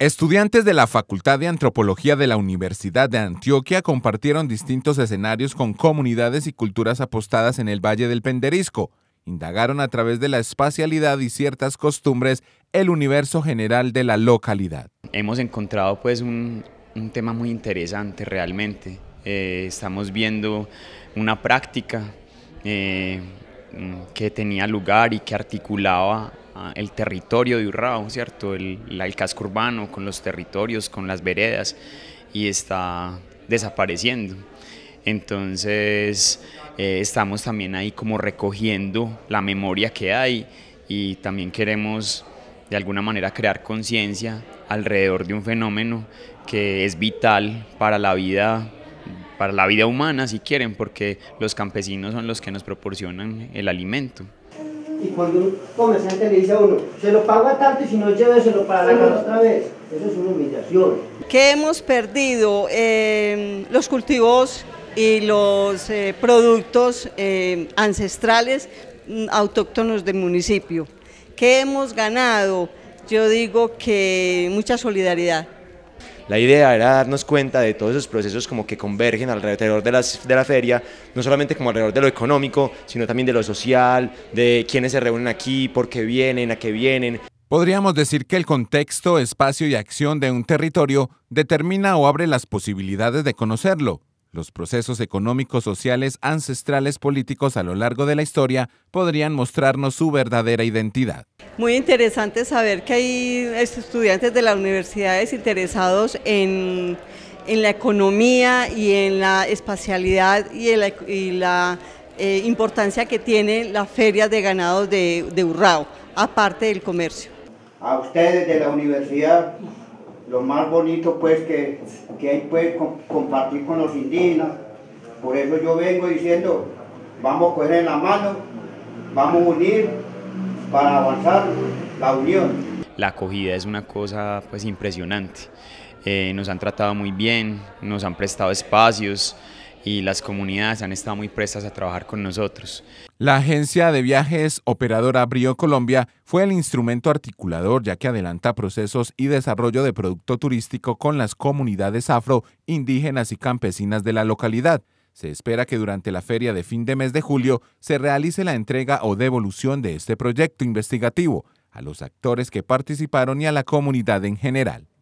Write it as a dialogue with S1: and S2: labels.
S1: Estudiantes de la Facultad de Antropología de la Universidad de Antioquia compartieron distintos escenarios con comunidades y culturas apostadas en el Valle del Penderisco. Indagaron a través de la espacialidad y ciertas costumbres el universo general de la localidad. Hemos encontrado pues un, tema muy interesante realmente. Eh,
S2: estamos viendo una práctica eh, que tenía lugar y que articulaba Ah, el territorio de Urrao, ¿cierto? El, casco urbano con los territorios, con las veredas y está desapareciendo. Entonces eh, estamos también ahí como recogiendo la memoria que hay y también queremos de alguna manera crear conciencia alrededor de un fenómeno que es vital para la vida para la vida humana si quieren porque los campesinos son los que nos proporcionan el alimento
S3: y cuando un comerciante le dice a uno, se lo pago a tanto y si no lléveselo se lo paga otra vez, eso es una humillación. ¿Qué hemos perdido? Eh, los cultivos y los eh, productos eh, ancestrales mm, autóctonos del municipio. ¿Qué hemos ganado? Yo digo que mucha solidaridad.
S2: La idea era darnos cuenta de todos esos procesos como que convergen alrededor de, de la feria, no solamente como alrededor de lo económico, sino también de lo social, de quiénes se reúnen aquí, por qué vienen, a qué vienen.
S1: Podríamos decir que el contexto, espacio y acción de un territorio determina o abre las posibilidades de conocerlo. Los procesos económicos, sociales, ancestrales, políticos a lo largo de la historia podrían mostrarnos su verdadera identidad.
S3: Muy interesante saber que hay estudiantes de las universidades interesados en, la economía y en la espacialidad y, la, eh, importancia que tiene la feria de ganado de, de Urrao, aparte del comercio.
S2: A ustedes de la universidad lo más bonito pues que, hay pues compartir con los indígenas. Por eso yo vengo diciendo, vamos a coger en la mano, vamos a unir para avanzar la unión. La acogida es una cosa pues impresionante. Eh, nos han tratado muy bien, nos han prestado espacios,
S1: y las comunidades han estado muy prestas a trabajar con nosotros. La agencia de viajes operadora Brio Colombia fue el instrumento articulador ya que adelanta procesos y desarrollo de producto turístico con las comunidades afro, indígenas y campesinas de la localidad. Se espera que durante la feria de fin de mes de julio se realice la entrega o devolución de este proyecto investigativo a los actores que participaron y a la comunidad en general.